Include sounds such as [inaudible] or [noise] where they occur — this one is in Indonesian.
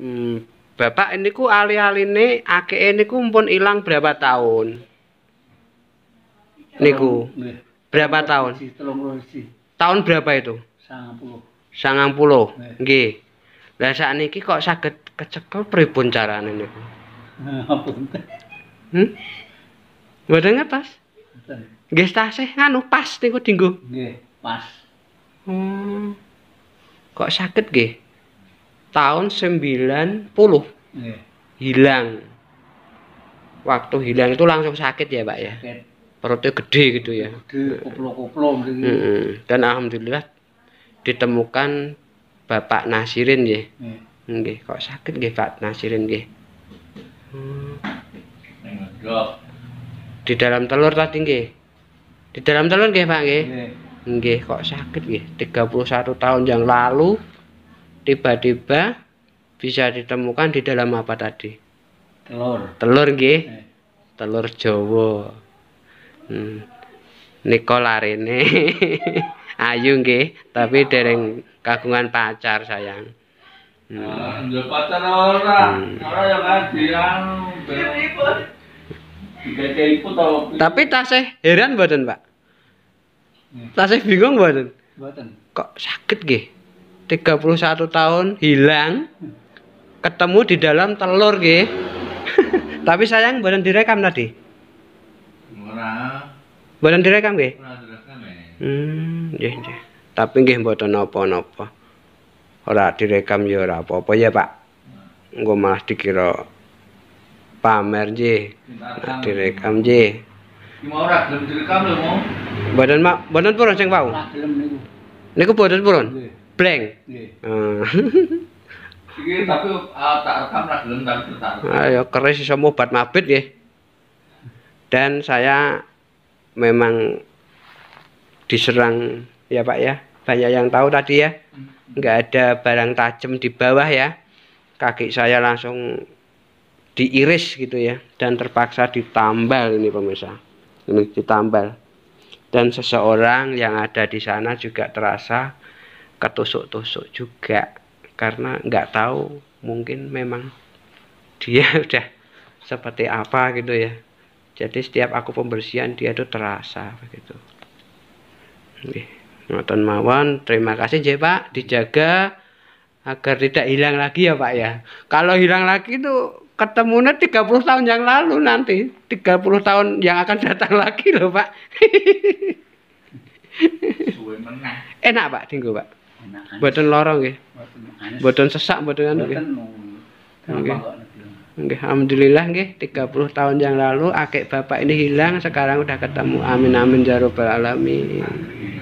Hmm. Bapak ini ku alih-alih ini, ake ini ku pun hilang berapa tahun? Niku berapa tahun? Tahun berapa itu? Sangang puluh. Sangang puluh. Gih. niki kok sakit kecekel peribun cara ini niku? [laughs] Hmm? Gak denger pas? Gih stase, nganu pas niku tinggu? Gih pas. Hmm. Kok sakit gih? tahun 90 yeah. Iya. hilang waktu hilang itu langsung sakit ya pak ya sakit. perutnya gede gitu ya gede, kuplo gitu. dan alhamdulillah ditemukan bapak Nasirin ya yeah. kok sakit nggih Pak Nasirin nggih. Di dalam telur tadi nggih. Di dalam telur nggih Pak nggih. Iya. Nggih, kok sakit nggih. 31 tahun yang lalu tiba-tiba bisa ditemukan di dalam apa tadi? Telur. Telur gih, Eh. Telur jowo. Hmm. Nikolar ini [laughs] Ayu gih, tapi ah. dereng kagungan pacar sayang. Hmm. Ah, pacar orang, Hmm. yang anu, Tapi tasih heran badan Pak. Hmm. Tasih bingung badan. Kok sakit gih? 31 tahun hilang ketemu di dalam telur nggih. [laughs] Tapi sayang badan direkam tadi. Ora. Badan direkam nggih? Eh. Hmm, nggih nggih. Tapi gih, mboten nopo nopo. Ora direkam ya ora apa-apa ya, Pak. Gue malah dikira pamer nggih. Direkam nggih. Ya, Mau ora gelem direkam lho, Mau. Badan mak, badan purun sing Nih, Niku badan purun. Nggih blank. Iki iya. ah. [laughs] tapi ah, tak rekam lah gelem Ayo ah, ya, keris iso obat mabit ya. Dan saya memang diserang ya Pak ya. Banyak yang tahu tadi ya. Enggak hmm. ada barang tajam di bawah ya. Kaki saya langsung diiris gitu ya dan terpaksa ditambal ini pemirsa. Ini ditambal. Dan seseorang yang ada di sana juga terasa ketusuk-tusuk juga karena nggak tahu mungkin memang dia [laughs] udah seperti apa gitu ya jadi setiap aku pembersihan dia tuh terasa begitu nonton mawon terima kasih ya pak dijaga agar tidak hilang lagi ya pak ya kalau hilang lagi itu ketemunya 30 tahun yang lalu nanti 30 tahun yang akan datang lagi loh pak [laughs] enak pak tunggu pak Boten lorong nggih. Boten sesak boten anu nggih. Nggih. alhamdulillah nggih 30 tahun yang lalu akik bapak ini hilang sekarang udah ketemu. Amin amin ya alamin. Amin.